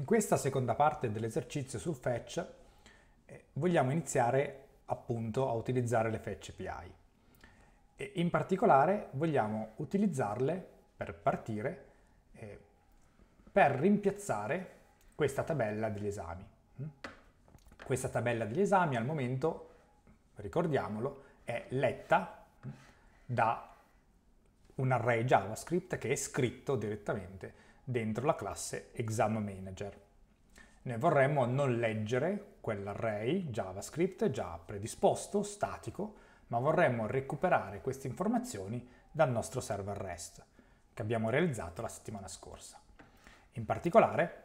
In questa seconda parte dell'esercizio sul fetch eh, vogliamo iniziare appunto a utilizzare le fetch API. E in particolare vogliamo utilizzarle per partire eh, per rimpiazzare questa tabella degli esami. Mm? Questa tabella degli esami al momento, ricordiamolo, è letta mm, da un array JavaScript che è scritto direttamente dentro la classe Exam Manager. Ne vorremmo non leggere quell'array JavaScript già predisposto, statico, ma vorremmo recuperare queste informazioni dal nostro server REST, che abbiamo realizzato la settimana scorsa. In particolare,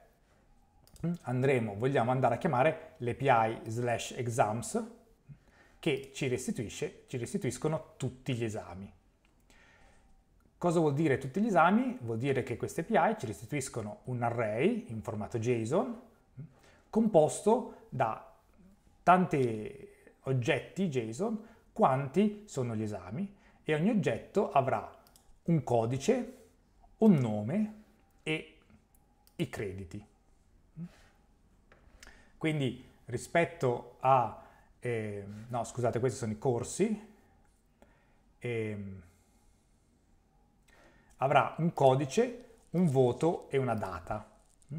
andremo, vogliamo andare a chiamare l'API slash exams che ci, ci restituiscono tutti gli esami. Cosa vuol dire tutti gli esami? Vuol dire che queste API ci restituiscono un array in formato JSON composto da tanti oggetti JSON quanti sono gli esami e ogni oggetto avrà un codice, un nome e i crediti. Quindi rispetto a, eh, no scusate questi sono i corsi, eh, avrà un codice, un voto e una data. Mm?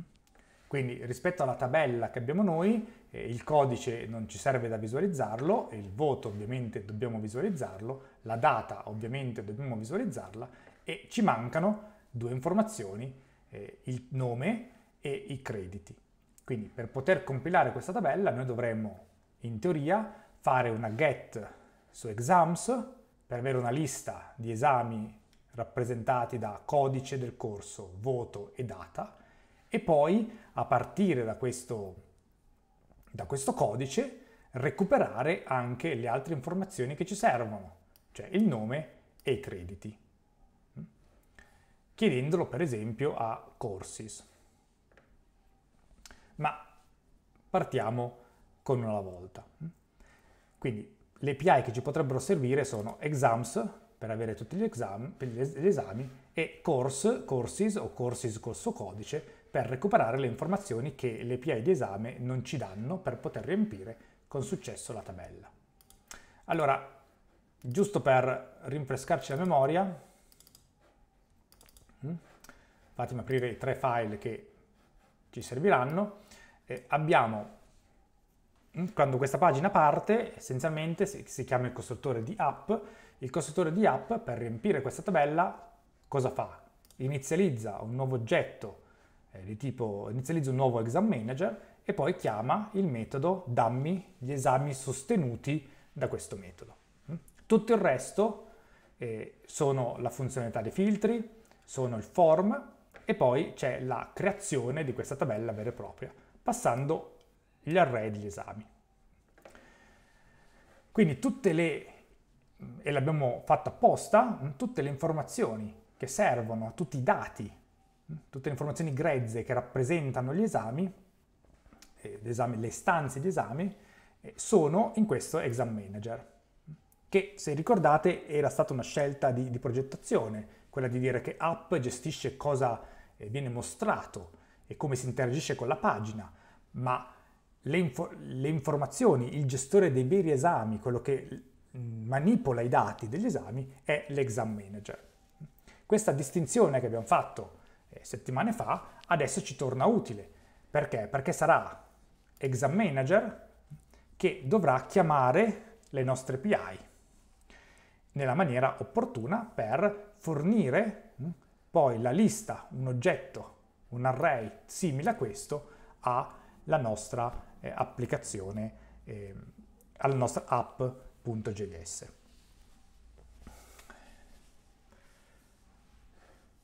Quindi rispetto alla tabella che abbiamo noi, eh, il codice non ci serve da visualizzarlo, il voto ovviamente dobbiamo visualizzarlo, la data ovviamente dobbiamo visualizzarla e ci mancano due informazioni, eh, il nome e i crediti. Quindi per poter compilare questa tabella noi dovremmo in teoria fare una get su exams per avere una lista di esami rappresentati da codice del corso, voto e data, e poi a partire da questo, da questo codice recuperare anche le altre informazioni che ci servono, cioè il nome e i crediti, mm, chiedendolo per esempio a Courses. Ma partiamo con una volta. Mm. Quindi le API che ci potrebbero servire sono exams, per avere tutti gli, esami, gli esami e course, courses o courses corso codice per recuperare le informazioni che le API di esame non ci danno per poter riempire con successo la tabella. Allora, giusto per rinfrescarci la memoria, mm, fatemi aprire i tre file che ci serviranno, eh, abbiamo mm, quando questa pagina parte, essenzialmente si chiama il costruttore di app, il costruttore di app per riempire questa tabella cosa fa? Inizializza un nuovo oggetto eh, di tipo inizializza un nuovo exam manager e poi chiama il metodo dammi gli esami sostenuti da questo metodo. Mm? Tutto il resto eh, sono la funzionalità dei filtri, sono il form e poi c'è la creazione di questa tabella vera e propria, passando gli array degli esami. Quindi tutte le e l'abbiamo fatto apposta, mm, tutte le informazioni che servono, tutti i dati, mm, tutte le informazioni grezze che rappresentano gli esami, eh, le stanze di esami, eh, sono in questo exam manager, mm, che se ricordate era stata una scelta di, di progettazione, quella di dire che app gestisce cosa eh, viene mostrato e come si interagisce con la pagina, ma le, info le informazioni, il gestore dei veri esami, quello che Mm, manipola i dati degli esami è l'exam manager. Questa distinzione che abbiamo fatto eh, settimane fa adesso ci torna utile. Perché? Perché sarà exam manager che dovrà chiamare le nostre PI nella maniera opportuna per fornire mm, poi la lista, un oggetto, un array simile a questo alla nostra eh, applicazione, ehm, alla nostra app index.js.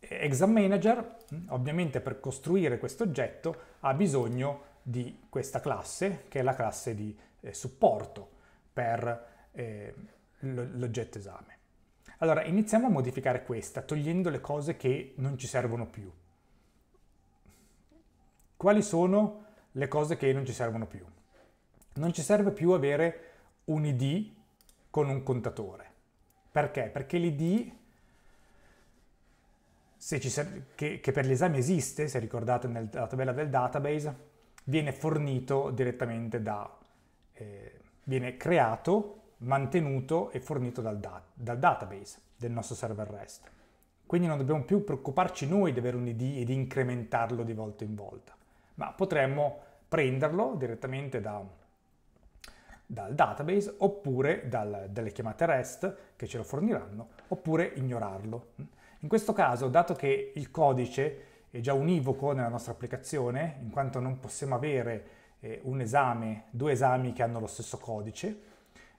Exam Manager mm, ovviamente per costruire questo oggetto ha bisogno di questa classe che è la classe di eh, supporto per eh, l'oggetto esame. Allora iniziamo a modificare questa togliendo le cose che non ci servono più. Quali sono le cose che non ci servono più? Non ci serve più avere un id con un contatore. Perché? Perché l'ID, serve, che, che, per l'esame esiste, se ricordate nella tabella del database, viene fornito direttamente da, eh, viene creato, mantenuto e fornito dal, da, dal database del nostro server REST. Quindi non dobbiamo più preoccuparci noi di avere un ID e di incrementarlo di volta in volta, ma potremmo prenderlo direttamente da dal database oppure dal, dalle chiamate REST che ce lo forniranno oppure ignorarlo. In questo caso, dato che il codice è già univoco nella nostra applicazione, in quanto non possiamo avere eh, un esame, due esami che hanno lo stesso codice,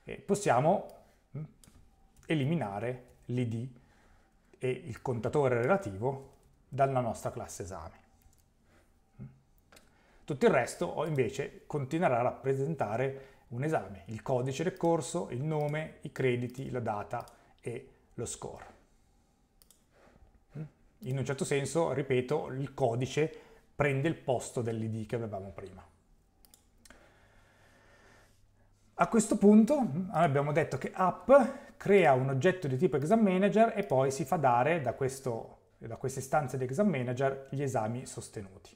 eh, possiamo mm, eliminare l'id e il contatore relativo dalla nostra classe esame. Tutto il resto invece continuerà a rappresentare un esame, il codice del corso, il nome, i crediti, la data e lo score. Mm? In un certo senso, ripeto, il codice prende il posto dell'id che avevamo prima. A questo punto mm, abbiamo detto che app crea un oggetto di tipo exam manager e poi si fa dare da, questo, da queste istanze di exam manager gli esami sostenuti.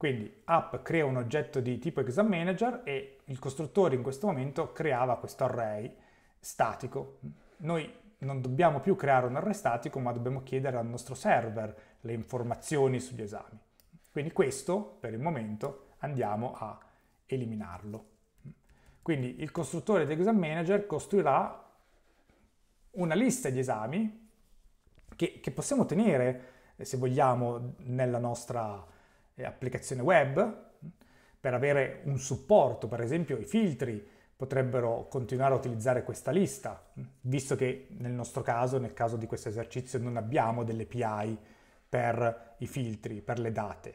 Quindi app crea un oggetto di tipo exam manager e il costruttore in questo momento creava questo array statico. Noi non dobbiamo più creare un array statico, ma dobbiamo chiedere al nostro server le informazioni sugli esami. Quindi questo, per il momento, andiamo a eliminarlo. Quindi il costruttore di exam manager costruirà una lista di esami che, che possiamo tenere, eh, se vogliamo, nella nostra eh, applicazione web per avere un supporto, per esempio i filtri potrebbero continuare a utilizzare questa lista, visto che nel nostro caso, nel caso di questo esercizio, non abbiamo delle PI per i filtri, per le date.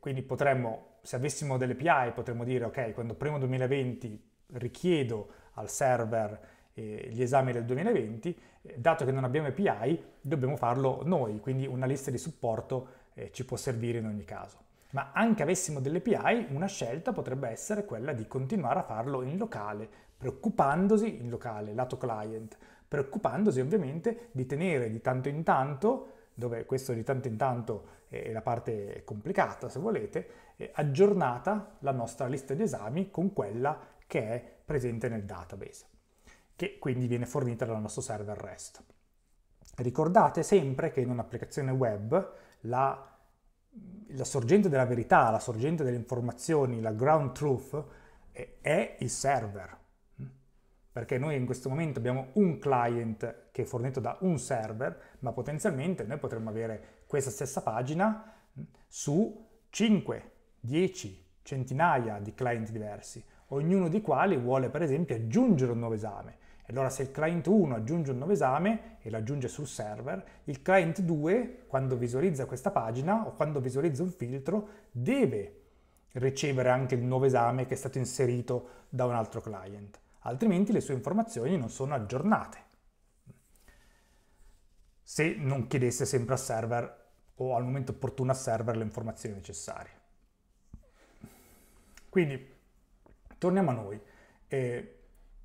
Quindi potremmo, se avessimo delle PI, potremmo dire, ok, quando primo 2020 richiedo al server eh, gli esami del 2020, eh, dato che non abbiamo API, dobbiamo farlo noi, quindi una lista di supporto eh, ci può servire in ogni caso. Ma anche avessimo delle API, una scelta potrebbe essere quella di continuare a farlo in locale, preoccupandosi in locale, lato client, preoccupandosi ovviamente di tenere di tanto in tanto, dove questo di tanto in tanto è la parte complicata se volete, aggiornata la nostra lista di esami con quella che è presente nel database, che quindi viene fornita dal nostro server REST. Ricordate sempre che in un'applicazione web la, la sorgente della verità, la sorgente delle informazioni, la ground truth, è il server. Perché noi in questo momento abbiamo un client che è fornito da un server, ma potenzialmente noi potremmo avere questa stessa pagina su 5, 10, centinaia di client diversi, ognuno di quali vuole per esempio aggiungere un nuovo esame allora se il client 1 aggiunge un nuovo esame e lo aggiunge sul server, il client 2 quando visualizza questa pagina o quando visualizza un filtro deve ricevere anche il nuovo esame che è stato inserito da un altro client, altrimenti le sue informazioni non sono aggiornate. Se non chiedesse sempre al server o al momento opportuno al server le informazioni necessarie. Quindi torniamo a noi. Eh,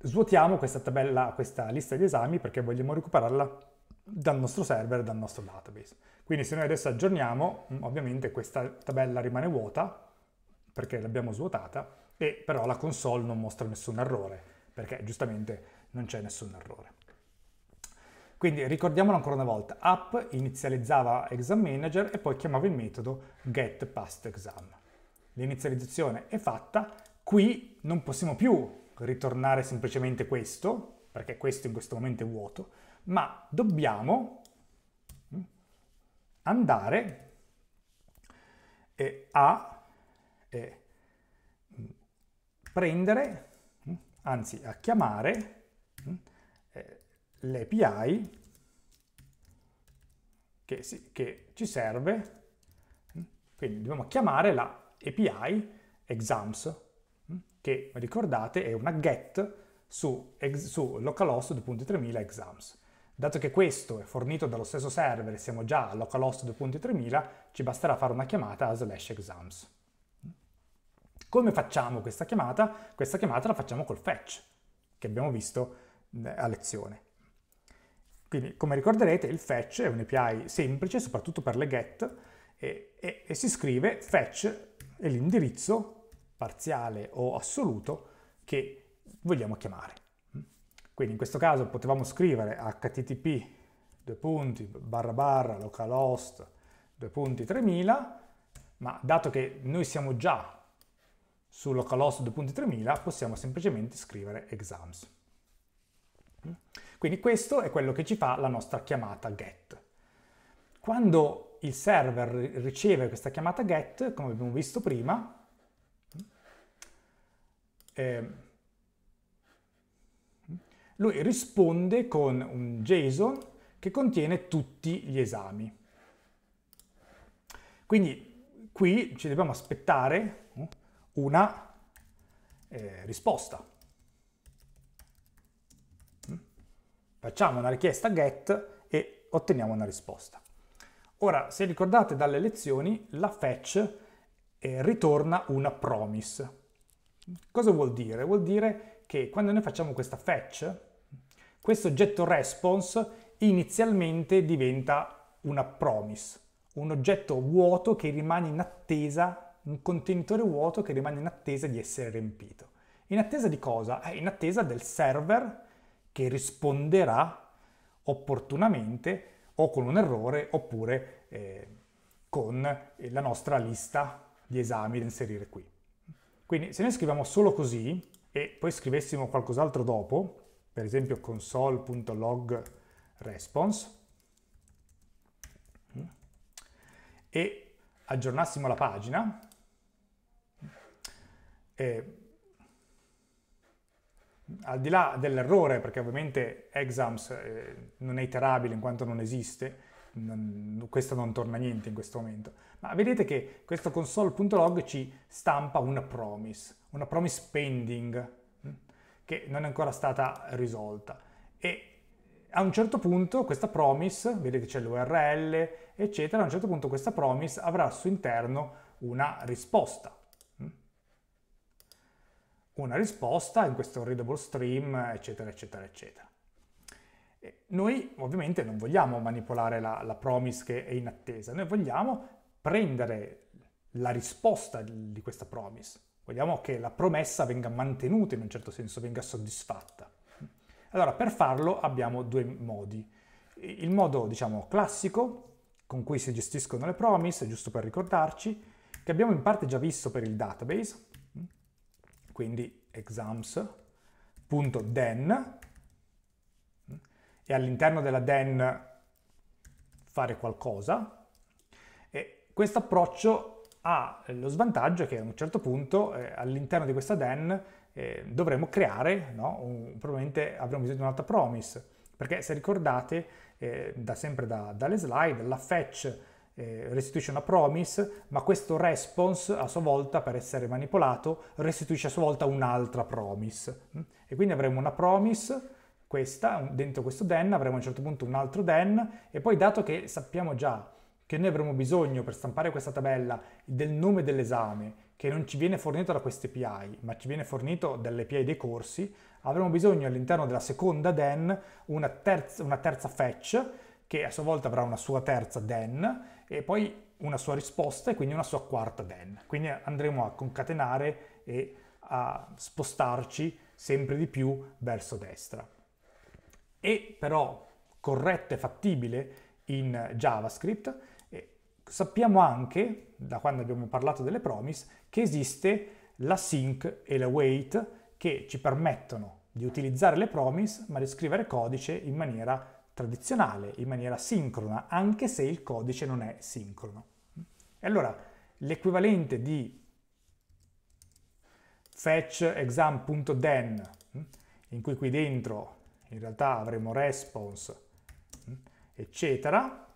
svuotiamo questa tabella, questa lista di esami perché vogliamo recuperarla dal nostro server, dal nostro database. Quindi se noi adesso aggiorniamo, mm, ovviamente questa tabella rimane vuota perché l'abbiamo svuotata e però la console non mostra nessun errore perché giustamente non c'è nessun errore. Quindi ricordiamolo ancora una volta, app inizializzava exam manager e poi chiamava il metodo get L'inizializzazione è fatta, qui non possiamo più ritornare semplicemente questo, perché questo in questo momento è vuoto, ma dobbiamo mm, andare eh, a eh, mm, prendere, mm, anzi a chiamare eh, l'API che, sì, che ci serve, quindi dobbiamo chiamare la API exams che ricordate è una get su, ex, su localhost2.3000 exams. Dato che questo è fornito dallo stesso server e siamo già a localhost 2.3000, ci basterà fare una chiamata a slash exams. Come facciamo questa chiamata? Questa chiamata la facciamo col fetch, che abbiamo visto eh, a lezione. Quindi, come ricorderete, il fetch è un API semplice, soprattutto per le get, e, e, e si scrive fetch è l'indirizzo parziale o assoluto che vogliamo chiamare. Quindi in questo caso potevamo scrivere http due punti barra barra localhost due punti 3000, ma dato che noi siamo già su localhost 2.3000 possiamo semplicemente scrivere exams. Quindi questo è quello che ci fa la nostra chiamata get. Quando il server riceve questa chiamata get, come abbiamo visto prima, Ehm, lui risponde con un JSON che contiene tutti gli esami. Quindi qui ci dobbiamo aspettare eh, una eh, risposta. Mm. Facciamo una richiesta get e otteniamo una risposta. Ora, se ricordate dalle lezioni, la fetch eh, ritorna una promise, Cosa vuol dire? Vuol dire che quando noi facciamo questa fetch, questo oggetto response inizialmente diventa una promise, un oggetto vuoto che rimane in attesa, un contenitore vuoto che rimane in attesa di essere riempito. In attesa di cosa? Eh, in attesa del server che risponderà opportunamente o con un errore oppure eh, con la nostra lista di esami da inserire qui. Quindi se noi scriviamo solo così e poi scrivessimo qualcos'altro dopo, per esempio console.log response, mm, e aggiornassimo la pagina, eh, al di là dell'errore, perché ovviamente exams eh, non è iterabile in quanto non esiste, non, questo non torna niente in questo momento. Ma vedete che questo console.log ci stampa una promise, una promise pending, mm, che non è ancora stata risolta. E a un certo punto questa promise, vedete c'è l'URL, eccetera, a un certo punto questa promise avrà al suo interno una risposta. Mm. Una risposta in questo readable stream, eccetera, eccetera, eccetera. Noi ovviamente non vogliamo manipolare la, la promise che è in attesa, noi vogliamo prendere la risposta di, questa promise, vogliamo che la promessa venga mantenuta in un certo senso, venga soddisfatta. Allora, per farlo abbiamo due modi. Il modo, diciamo, classico, con cui si gestiscono le promise, giusto per ricordarci, che abbiamo in parte già visto per il database, quindi exams.then, e all'interno della DEN fare qualcosa. E questo approccio ha lo svantaggio che a un certo punto eh, all'interno di questa DEN eh, dovremo creare, no? un, probabilmente avremo bisogno di un'altra promise, perché se ricordate eh, da sempre da, dalle slide, la fetch eh, restituisce una promise, ma questo response a sua volta, per essere manipolato, restituisce a sua volta un'altra promise. E quindi avremo una promise questa, dentro questo den avremo a un certo punto un altro den e poi dato che sappiamo già che noi avremo bisogno per stampare questa tabella del nome dell'esame che non ci viene fornito da queste API, ma ci viene fornito dall'API dei corsi, avremo bisogno all'interno della seconda den una terza, una terza fetch che a sua volta avrà una sua terza den e poi una sua risposta e quindi una sua quarta den. Quindi andremo a concatenare e a spostarci sempre di più verso destra e però corretta e fattibile in JavaScript, sappiamo anche, da quando abbiamo parlato delle promise, che esiste la sync e la wait che ci permettono di utilizzare le promise ma di scrivere codice in maniera tradizionale, in maniera sincrona, anche se il codice non è sincrono. E allora l'equivalente di fetch exam.den, in cui qui dentro in realtà avremo response, mm, eccetera,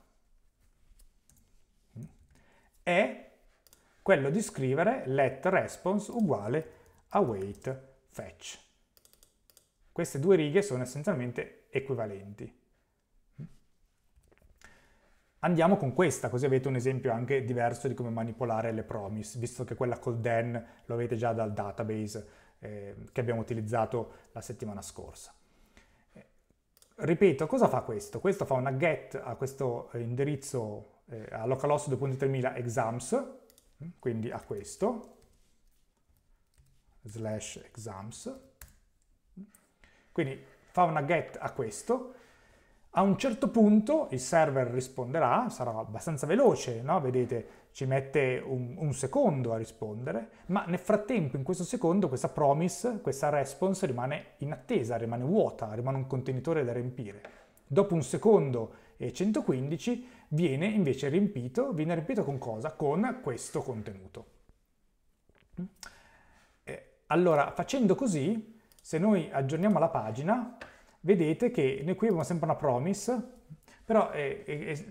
è mm. quello di scrivere let response uguale await fetch. Queste due righe sono essenzialmente equivalenti. Mm. Andiamo con questa, così avete un esempio anche diverso di come manipolare le promise, visto che quella col den lo avete già dal database eh, che abbiamo utilizzato la settimana scorsa ripeto, cosa fa questo? Questo fa una get a questo eh, indirizzo eh, a localhost 2.3000 exams, mm, quindi a questo, slash exams, mm. quindi fa una get a questo, a un certo punto il server risponderà, sarà abbastanza veloce, no? vedete ci mette un, un, secondo a rispondere, ma nel frattempo in questo secondo questa promise, questa response rimane in attesa, rimane vuota, rimane un contenitore da riempire. Dopo un secondo e 115 viene invece riempito, viene riempito con cosa? Con questo contenuto. Eh, allora, facendo così, se noi aggiorniamo la pagina, vedete che noi qui abbiamo sempre una promise, però è, è, è,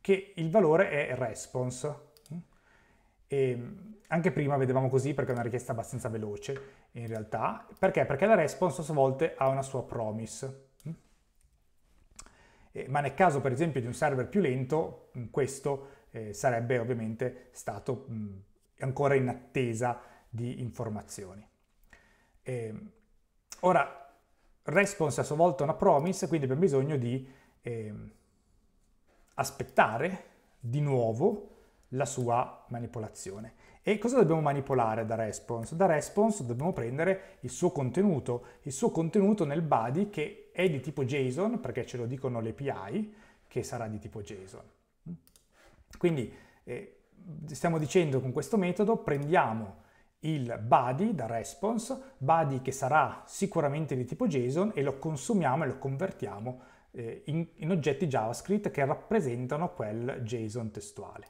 che il valore è response. E ehm, anche prima vedevamo così perché è una richiesta abbastanza veloce in realtà. Perché? Perché la response a volte ha una sua promise. Mm? Ma nel caso per esempio di un server più lento, mm, questo eh, sarebbe ovviamente stato mm, ancora in attesa di informazioni. Ehm, ora, response a sua volta una promise, quindi abbiamo bisogno di ehm, aspettare di nuovo la sua manipolazione. E cosa dobbiamo manipolare da response? Da response dobbiamo prendere il suo contenuto, il suo contenuto nel body che è di tipo JSON, perché ce lo dicono le API, che sarà di tipo JSON. Quindi eh, stiamo dicendo con questo metodo prendiamo il body da response, body che sarà sicuramente di tipo JSON e lo consumiamo e lo convertiamo eh, in, in oggetti JavaScript che rappresentano quel JSON testuale.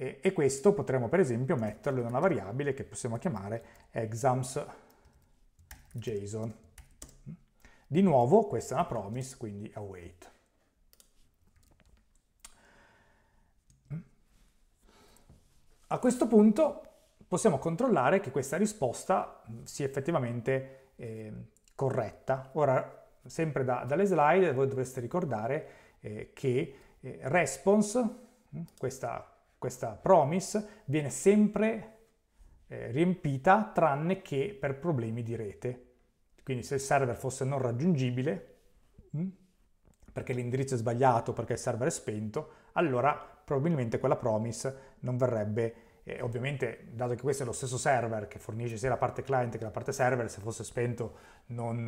E, e questo potremmo per esempio metterlo in una variabile che possiamo chiamare exams.json. Di nuovo questa è una promise, quindi await. A questo punto possiamo controllare che questa risposta sia effettivamente eh, corretta. Ora, sempre da, dalle slide, voi dovreste ricordare eh, che eh, response, hm, questa, questa promise viene sempre eh, riempita tranne che per problemi di rete. Quindi se il server fosse non raggiungibile, mm, perché l'indirizzo è sbagliato, perché il server è spento, allora probabilmente quella promise non verrebbe e ovviamente, dato che questo è lo stesso server che fornisce sia la parte client che la parte server, se fosse spento non,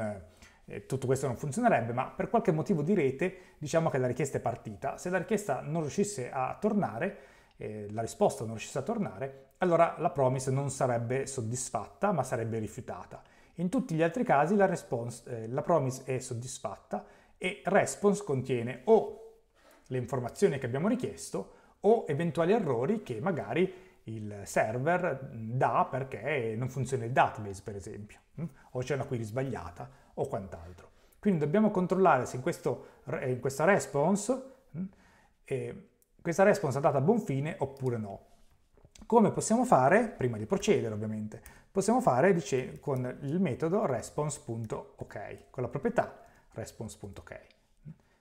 eh, tutto questo non funzionerebbe, ma per qualche motivo di rete diciamo che la richiesta è partita. Se la richiesta non riuscisse a tornare, eh, la risposta non riuscisse a tornare, allora la promise non sarebbe soddisfatta ma sarebbe rifiutata. In tutti gli altri casi la, response, eh, la promise è soddisfatta e response contiene o le informazioni che abbiamo richiesto o eventuali errori che magari il server dà perché non funziona il database, per esempio, o c'è una query sbagliata o quant'altro. Quindi dobbiamo controllare se in, questo, eh, in questa response eh, questa response è andata a buon fine oppure no. Come possiamo fare? Prima di procedere ovviamente, possiamo fare dice, con il metodo response.ok, con la proprietà response.ok.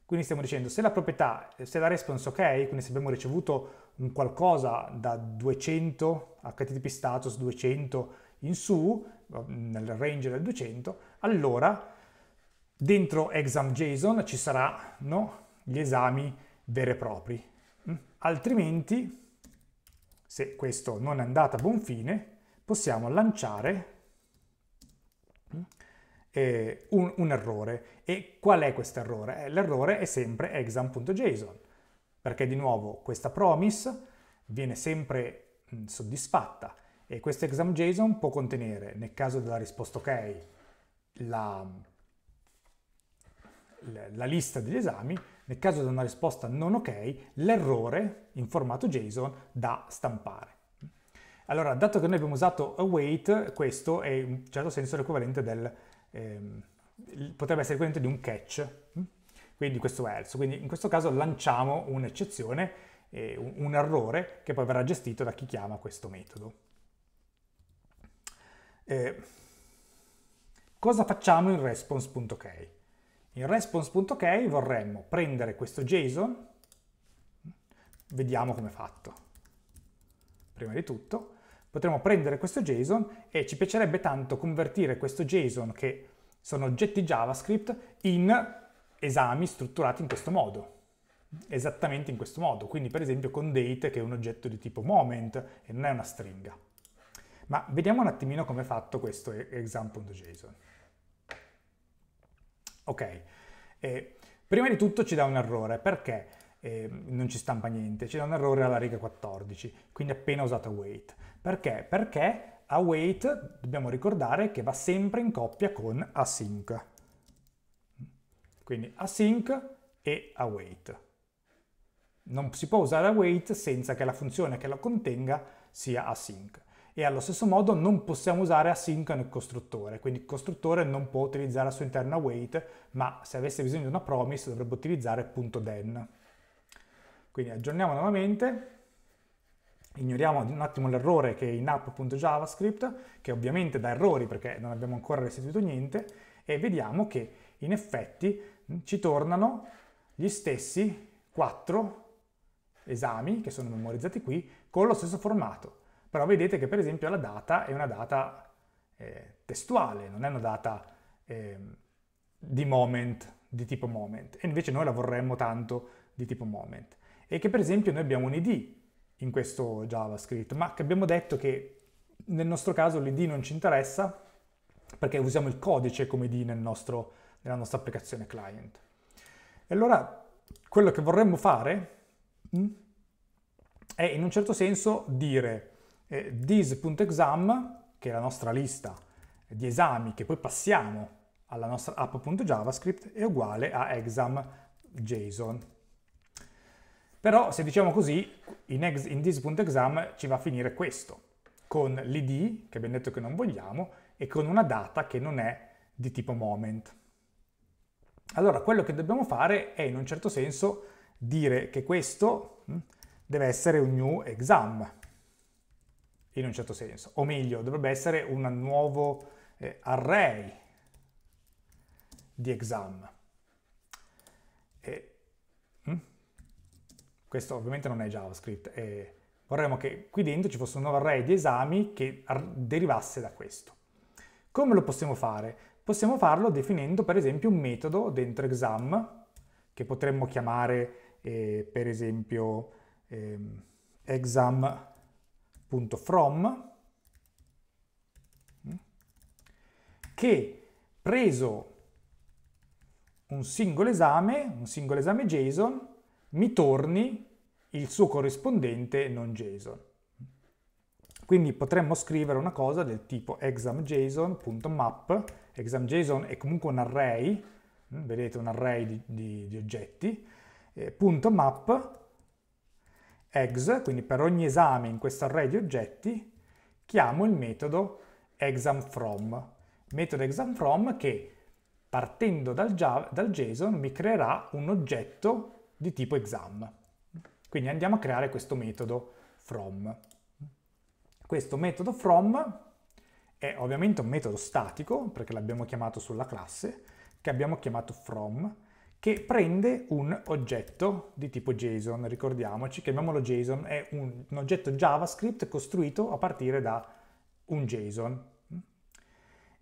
Quindi stiamo dicendo se la proprietà, se la response ok, quindi se abbiamo ricevuto un qualcosa da 200, http status 200 in su, nel range del 200, allora dentro exam.json ci saranno gli esami veri e propri, Altrimenti, se questo non è andato a buon fine, possiamo lanciare eh, un, un, errore. E qual è questo errore? Eh, l'errore è sempre exam.json, perché di nuovo questa promise viene sempre mh, mm, soddisfatta e questo exam.json può contenere, nel caso della risposta ok, la, la lista degli esami, nel caso di una risposta non ok, l'errore in formato JSON da stampare. Allora, dato che noi abbiamo usato await, questo è in un certo senso l'equivalente del... Ehm, potrebbe essere l'equivalente di un catch, mm? quindi questo else. Quindi in questo caso lanciamo un'eccezione, eh, un, errore, che poi verrà gestito da chi chiama questo metodo. Eh, cosa facciamo in response.ok? In response.k vorremmo prendere questo JSON, vediamo come è fatto. Prima di tutto, potremmo prendere questo JSON e ci piacerebbe tanto convertire questo JSON, che sono oggetti JavaScript, in esami strutturati in questo modo esattamente in questo modo, quindi per esempio con date che è un oggetto di tipo moment e non è una stringa. Ma vediamo un attimino come è fatto questo exam.json. Ok, eh, prima di tutto ci dà un errore, perché eh, non ci stampa niente, ci dà un errore alla riga 14, quindi appena usata weight. Perché? Perché a weight dobbiamo ricordare che va sempre in coppia con async. Quindi async e await. Non si può usare await senza che la funzione che lo contenga sia async e allo stesso modo non possiamo usare async nel costruttore, quindi il costruttore non può utilizzare al suo interno await, ma se avesse bisogno di una promise dovrebbe utilizzare .den. Quindi aggiorniamo nuovamente, ignoriamo un attimo l'errore che è in app.javascript, che ovviamente dà errori perché non abbiamo ancora restituito niente, e vediamo che in effetti ci tornano gli stessi 4 esami che sono memorizzati qui con lo stesso formato però vedete che per esempio la data è una data eh, testuale, non è una data eh, di moment, di tipo moment. E invece noi la vorremmo tanto di tipo moment. E che per esempio noi abbiamo un id in questo JavaScript, ma che abbiamo detto che nel nostro caso l'id non ci interessa perché usiamo il codice come id nel nostro, nella nostra applicazione client. E allora quello che vorremmo fare mh, mm, è in un certo senso dire eh, this.exam, che è la nostra lista di esami che poi passiamo alla nostra app.javascript, è uguale a exam.json. Però se diciamo così, in, ex, in this.exam ci va a finire questo, con l'id, che abbiamo detto che non vogliamo, e con una data che non è di tipo moment. Allora, quello che dobbiamo fare è in un certo senso dire che questo hm, deve essere un new exam, in un certo senso, o meglio dovrebbe essere un nuovo eh, array di exam. E, hm? Questo ovviamente non è JavaScript, eh, vorremmo che qui dentro ci fosse un nuovo array di esami che derivasse da questo. Come lo possiamo fare? Possiamo farlo definendo per esempio un metodo dentro exam che potremmo chiamare eh, per esempio eh, exam from mm, che preso un singolo esame, un singolo esame JSON, mi torni il suo corrispondente non JSON. Quindi potremmo scrivere una cosa del tipo examJSON.map, examJSON è comunque un array, mm, vedete un array di, di, di oggetti, eh, punto map ex, quindi per ogni esame in questo array di oggetti, chiamo il metodo examFrom, metodo examFrom che partendo dal, Java, dal JSON mi creerà un oggetto di tipo exam. Quindi andiamo a creare questo metodo from. Questo metodo from è ovviamente un metodo statico, perché l'abbiamo chiamato sulla classe, che abbiamo chiamato from, che prende un oggetto di tipo JSON, ricordiamoci, chiamiamolo JSON, è un, un oggetto JavaScript costruito a partire da un JSON.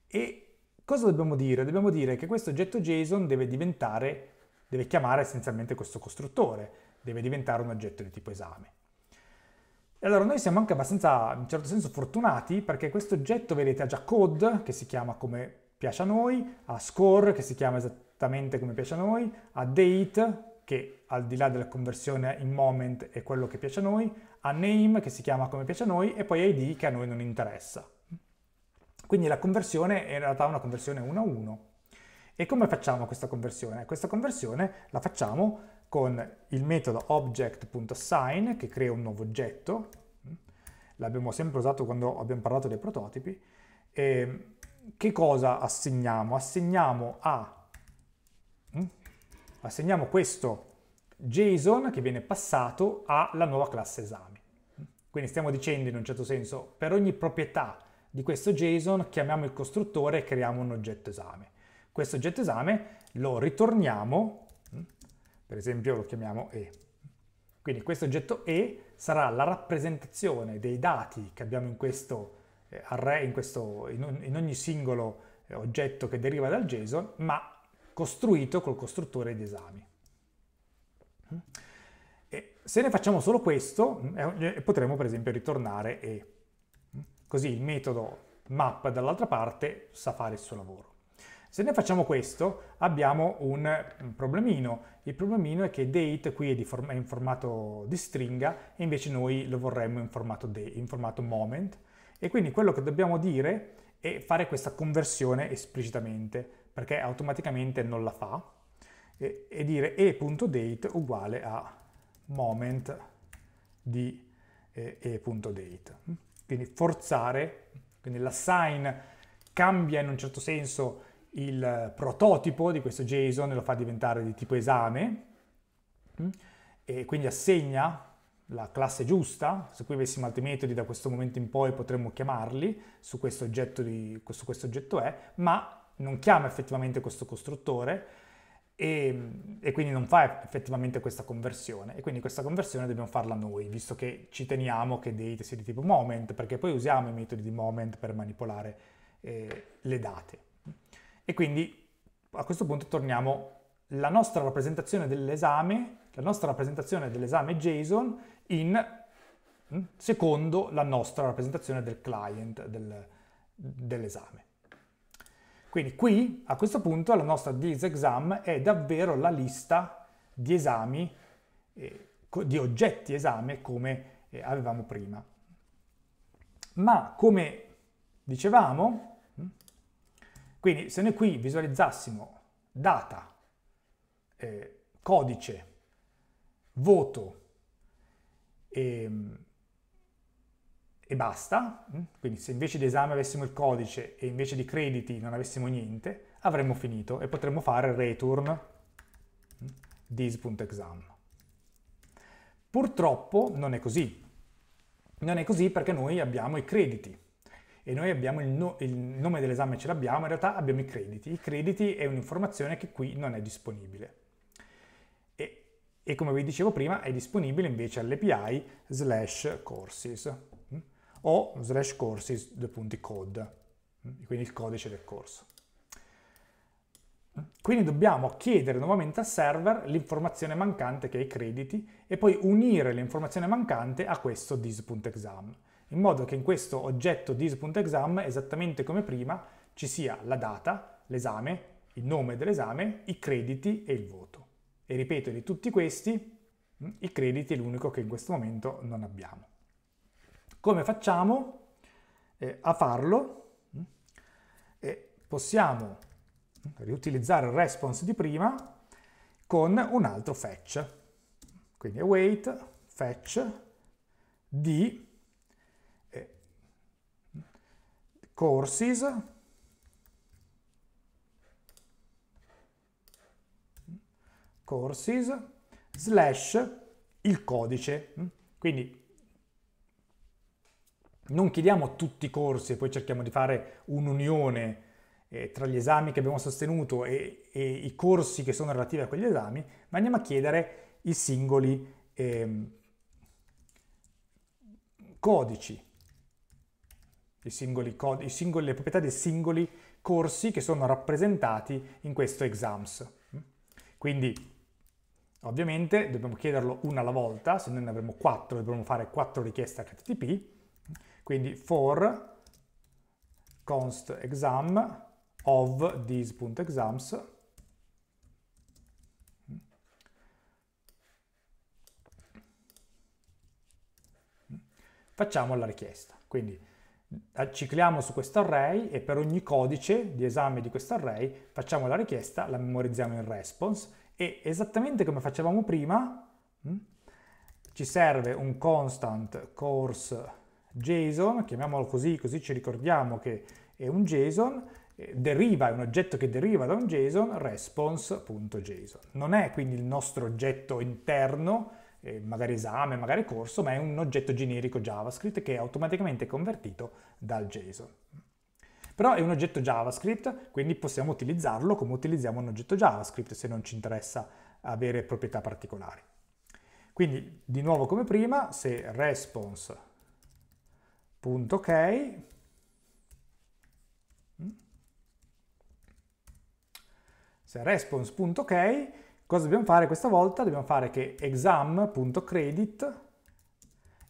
E cosa dobbiamo dire? Dobbiamo dire che questo oggetto JSON deve diventare, deve chiamare essenzialmente questo costruttore, deve diventare un oggetto di tipo esame. E allora noi siamo anche abbastanza, in un certo senso, fortunati perché questo oggetto, vedete, ha già code, che si chiama come piace a noi, ha score, che si chiama esattamente esattamente come piace a noi, a date, che al di là della conversione in moment è quello che piace a noi, a name, che si chiama come piace a noi, e poi id, che a noi non interessa. Quindi la conversione è in realtà una conversione 1 a 1. E come facciamo questa conversione? Questa conversione la facciamo con il metodo object.assign, che crea un nuovo oggetto, l'abbiamo sempre usato quando abbiamo parlato dei prototipi, e ehm, che cosa assegniamo? Assegniamo a assegniamo questo JSON che viene passato alla nuova classe esame. Quindi stiamo dicendo in un certo senso, per ogni proprietà di questo JSON chiamiamo il costruttore e creiamo un oggetto esame. Questo oggetto esame lo ritorniamo, mm, per esempio lo chiamiamo E. Quindi questo oggetto E sarà la rappresentazione dei dati che abbiamo in questo eh, array, in, questo, in, ogni singolo eh, oggetto che deriva dal JSON, ma costruito col costruttore di esami. Mm? E se ne facciamo solo questo, eh, eh, potremo per esempio ritornare e mm, così il metodo map dall'altra parte sa fare il suo lavoro. Se ne facciamo questo abbiamo un problemino. Il problemino è che date qui è, form è in formato di stringa e invece noi lo vorremmo in formato, in formato moment. E quindi quello che dobbiamo dire è fare questa conversione esplicitamente perché automaticamente non la fa, e, e dire e.date uguale a moment di e.date. Eh, quindi forzare, quindi l'assign cambia in un certo senso il prototipo di questo JSON e lo fa diventare di tipo esame mm, e quindi assegna la classe giusta, se qui avessimo altri metodi da questo momento in poi potremmo chiamarli su questo oggetto, di, su questo oggetto è, ma non chiama effettivamente questo costruttore e, e, quindi non fa effettivamente questa conversione e quindi questa conversione dobbiamo farla noi visto che ci teniamo che date sia di tipo moment perché poi usiamo i metodi di moment per manipolare eh, le date e quindi a questo punto torniamo la nostra rappresentazione dell'esame la nostra rappresentazione dell'esame JSON in hm, secondo la nostra rappresentazione del client del, dell'esame quindi qui, a questo punto, la nostra exam è davvero la lista di esami, eh, di oggetti esame come eh, avevamo prima. Ma come dicevamo, mm, quindi se noi qui visualizzassimo data, eh, codice, voto, ehm, e basta, mm? quindi se invece di esame avessimo il codice e invece di crediti non avessimo niente, avremmo finito e potremmo fare return this.exam. Mm, Purtroppo non è così. Non è così perché noi abbiamo i crediti e noi abbiamo il, no, il nome dell'esame ce l'abbiamo, in realtà abbiamo i crediti. I crediti è un'informazione che qui non è disponibile. E, e come vi dicevo prima è disponibile invece all'API slash courses o slash corsi, due mm, quindi il codice del corso. Mm. Quindi dobbiamo chiedere nuovamente al server l'informazione mancante che è i crediti e poi unire l'informazione mancante a questo this.exam, in modo che in questo oggetto this.exam, esattamente come prima, ci sia la data, l'esame, il nome dell'esame, i crediti e il voto. E ripeto, di tutti questi, mm, i crediti è l'unico che in questo momento non abbiamo. Come facciamo eh, a farlo? Eh, possiamo mm, riutilizzare il response di prima con un altro fetch. Quindi await fetch di eh, courses courses slash il codice. Mm? Quindi non chiediamo tutti i corsi e poi cerchiamo di fare un'unione eh, tra gli esami che abbiamo sostenuto e, e, i corsi che sono relativi a quegli esami, ma andiamo a chiedere i singoli eh, codici, i singoli cod- i singoli, le proprietà dei singoli corsi che sono rappresentati in questo exams. Quindi ovviamente dobbiamo chiederlo una alla volta, se noi ne avremo quattro dovremo fare quattro richieste HTTP quindi for const exam of these.exams facciamo la richiesta. Quindi eh, cicliamo su questo array e per ogni codice di esame di questo array facciamo la richiesta, la memorizziamo in response e esattamente come facevamo prima mm, ci serve un constant course JSON, chiamiamolo così, così ci ricordiamo che è un JSON, eh, deriva, è un oggetto che deriva da un JSON, response.json. Non è quindi il nostro oggetto interno, eh, magari esame, magari corso, ma è un oggetto generico JavaScript che è automaticamente convertito dal JSON. Però è un oggetto JavaScript, quindi possiamo utilizzarlo come utilizziamo un oggetto JavaScript se non ci interessa avere proprietà particolari. Quindi, di nuovo come prima, se response punto ok mm. se response.ok .ok, cosa dobbiamo fare questa volta? dobbiamo fare che exam.credit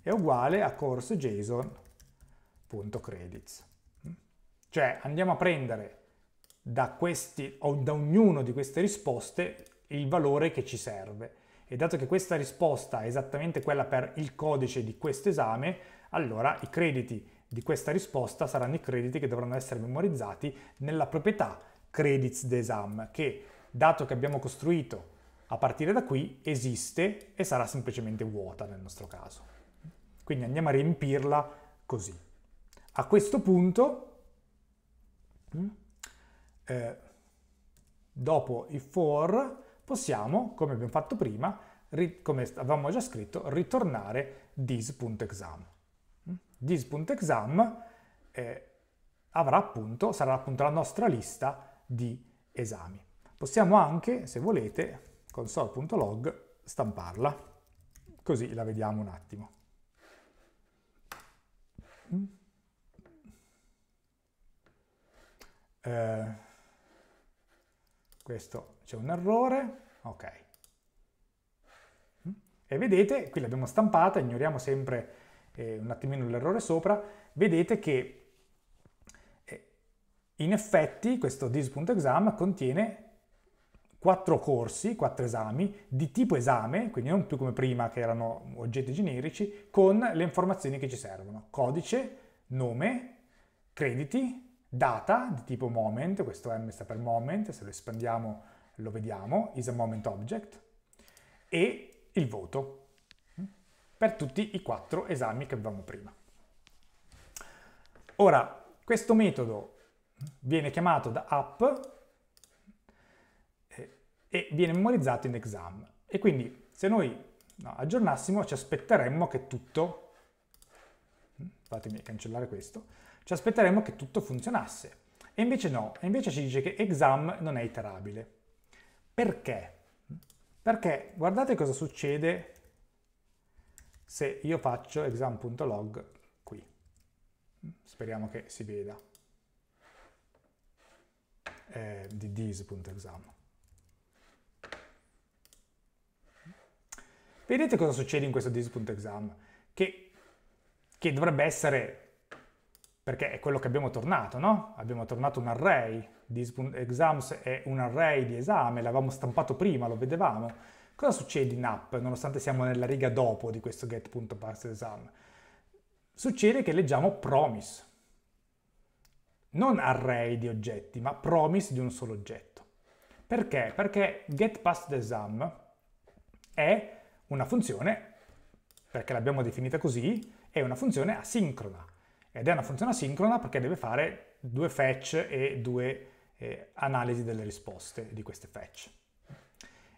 è uguale a course.json.credits mm. cioè andiamo a prendere da, questi, da ognuno di queste risposte il valore che ci serve e dato che questa risposta è esattamente quella per il codice di questo esame, allora i crediti di questa risposta saranno i crediti che dovranno essere memorizzati nella proprietà credits d'esam, che dato che abbiamo costruito a partire da qui esiste e sarà semplicemente vuota nel nostro caso. Quindi andiamo a riempirla così. A questo punto, mm, eh, dopo i for, possiamo, come abbiamo fatto prima, come avevamo già scritto, ritornare this.exam. This.exam mm? eh, avrà appunto, sarà appunto la nostra lista di esami. Possiamo anche, se volete, console.log stamparla, così la vediamo un attimo. Mm? Eh, questo c'è un errore, ok. Mm? E vedete, qui l'abbiamo stampata, ignoriamo sempre eh, un attimino l'errore sopra, vedete che eh, in effetti questo dis.exam contiene quattro corsi, quattro esami di tipo esame, quindi non più come prima che erano oggetti generici, con le informazioni che ci servono. Codice, nome, crediti, data di tipo moment, questo M sta per moment, se lo espandiamo lo vediamo, is a moment object, e il voto, per tutti i quattro esami che avevamo prima. Ora, questo metodo viene chiamato da app eh, e viene memorizzato in exam. E quindi se noi no, aggiornassimo ci aspetteremmo che tutto, hm, fatemi cancellare questo, ci aspetteremmo che tutto funzionasse. E invece no, e invece ci dice che exam non è iterabile. Perché? Perché guardate cosa succede se io faccio exam.log qui. Speriamo che si veda. Eh, di this.exam. Vedete cosa succede in questo this.exam? Che, che dovrebbe essere, perché è quello che abbiamo tornato, no? Abbiamo tornato un array this.exams è un array di esame, l'avevamo stampato prima, lo vedevamo. Cosa succede in app, nonostante siamo nella riga dopo di questo get.parseExam? Succede che leggiamo promise, non array di oggetti, ma promise di un solo oggetto. Perché? Perché getPassedExam è una funzione, perché l'abbiamo definita così, è una funzione asincrona. Ed è una funzione asincrona perché deve fare due fetch e due eh, analisi delle risposte di queste fetch.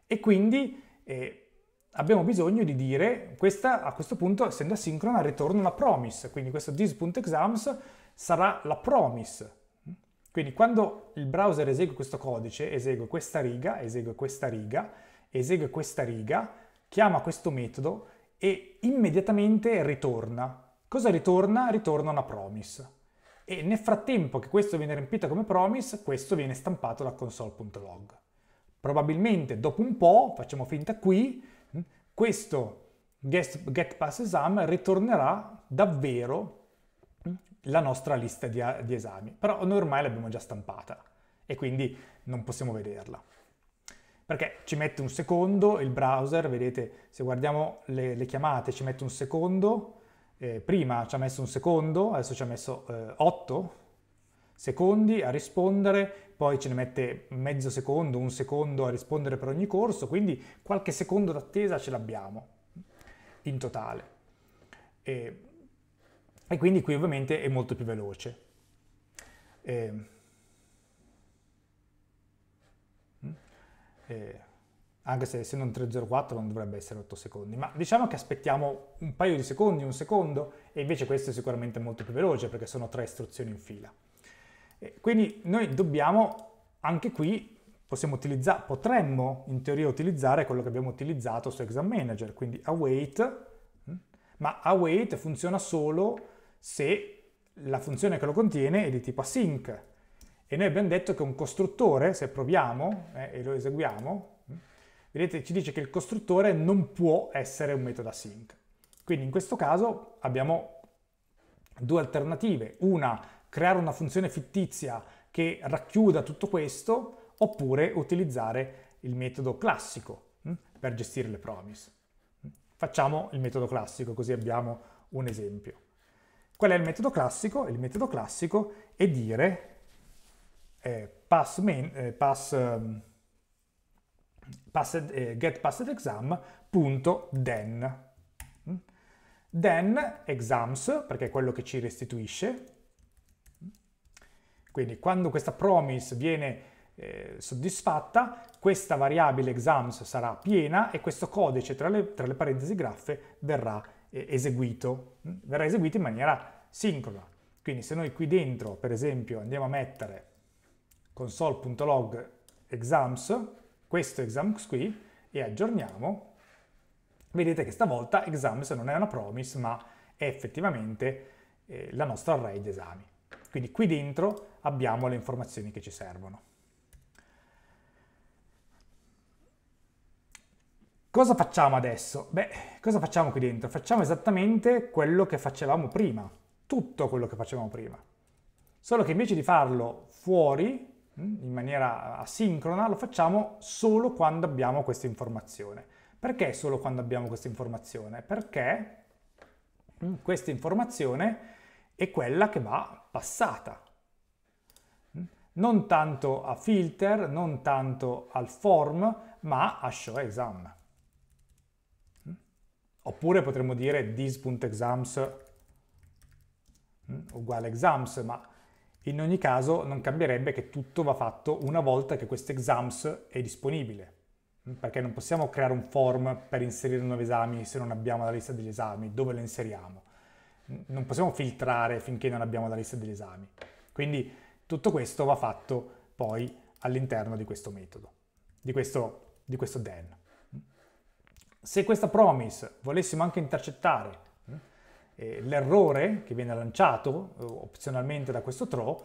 E quindi eh, abbiamo bisogno di dire, questa a questo punto, essendo asincrona, ritorna la promise, quindi questo this.exams sarà la promise. Quindi quando il browser esegue questo codice, esegue questa riga, esegue questa riga, esegue questa riga, chiama questo metodo e immediatamente ritorna. Cosa ritorna? Ritorna una promise e nel frattempo che questo viene riempito come promise, questo viene stampato da console.log. Probabilmente dopo un po', facciamo finta qui, hm, questo get, get pass exam ritornerà davvero hm, la nostra lista di, di esami, però noi ormai l'abbiamo già stampata e quindi non possiamo vederla perché ci mette un secondo il browser, vedete se guardiamo le, le, chiamate ci mette un secondo eh, prima ci ha messo un secondo, adesso ci ha messo eh, 8 secondi a rispondere, poi ce ne mette mezzo secondo, un secondo a rispondere per ogni corso, quindi qualche secondo d'attesa ce l'abbiamo in totale. E, e, quindi qui ovviamente è molto più veloce. E, ehm. mm. e, eh, anche se essendo un 3.04 non dovrebbe essere 8 secondi, ma diciamo che aspettiamo un paio di secondi, un secondo, e invece questo è sicuramente molto più veloce perché sono tre istruzioni in fila. E quindi noi dobbiamo, anche qui, possiamo utilizzare, potremmo in teoria utilizzare quello che abbiamo utilizzato su Exam Manager, quindi await, mm? ma await funziona solo se la funzione che lo contiene è di tipo async. E noi abbiamo detto che un costruttore, se proviamo eh, e lo eseguiamo, Vedete, ci dice che il costruttore non può essere un metodo async. Quindi in questo caso abbiamo due alternative. Una, creare una funzione fittizia che racchiuda tutto questo, oppure utilizzare il metodo classico mm, per gestire le promise. Mm, facciamo il metodo classico, così abbiamo un esempio. Qual è il metodo classico? Il metodo classico è dire eh, pass, main, eh, pass um, passed, eh, getPassedExam.then. Mm? Then exams, perché è quello che ci restituisce. Mm? Quindi quando questa promise viene eh, soddisfatta, questa variabile exams sarà piena e questo codice tra le, tra le parentesi graffe verrà eh, eseguito. Mm? Verrà eseguito in maniera sincrona. Quindi se noi qui dentro, per esempio, andiamo a mettere console.log exams, questo exams qui e aggiorniamo, vedete che stavolta exams non è una promise ma è effettivamente eh, la nostra array di esami. Quindi qui dentro abbiamo le informazioni che ci servono. Cosa facciamo adesso? Beh, cosa facciamo qui dentro? Facciamo esattamente quello che facevamo prima, tutto quello che facevamo prima. Solo che invece di farlo fuori, Mm? in maniera asincrona, lo facciamo solo quando abbiamo questa informazione. Perché solo quando abbiamo questa informazione? Perché mm, questa informazione è quella che va passata. Mm? Non tanto a filter, non tanto al form, ma a show exam. Oppure potremmo dire this.exams uguale exams, ma in ogni caso non cambierebbe che tutto va fatto una volta che questo exams è disponibile, mm, perché non possiamo creare un form per inserire nuovi esami se non abbiamo la lista degli esami, dove lo inseriamo? Non possiamo filtrare finché non abbiamo la lista degli esami. Quindi tutto questo va fatto poi all'interno di questo metodo, di questo, di questo then. Mm. Se questa promise volessimo anche intercettare eh, l'errore che viene lanciato eh, opzionalmente da questo throw,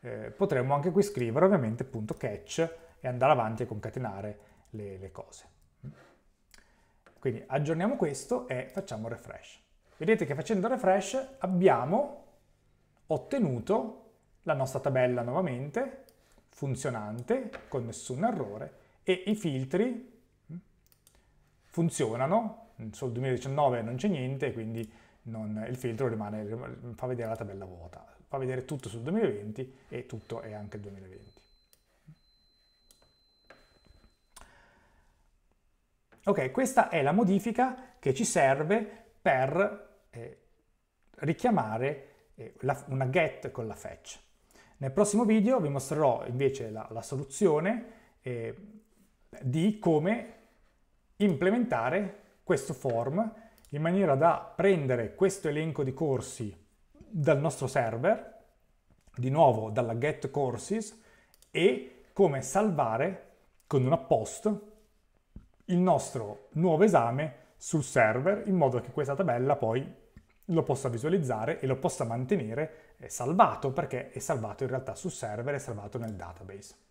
eh, potremmo anche qui scrivere ovviamente punto catch e andare avanti a concatenare le, le cose. Quindi aggiorniamo questo e facciamo refresh. Vedete che facendo refresh abbiamo ottenuto la nostra tabella nuovamente, funzionante, con nessun errore, e i filtri mm, funzionano, sul 2019 non c'è niente, quindi non, il filtro rimane, fa vedere la tabella vuota, fa vedere tutto sul 2020 e tutto è anche il 2020. Ok, questa è la modifica che ci serve per eh, richiamare eh, la, una get con la fetch. Nel prossimo video vi mostrerò invece la, la soluzione eh, di come implementare questo form in maniera da prendere questo elenco di corsi dal nostro server, di nuovo dalla get courses, e come salvare con una post il nostro nuovo esame sul server in modo che questa tabella poi lo possa visualizzare e lo possa mantenere eh, salvato perché è salvato in realtà sul server, è salvato nel database.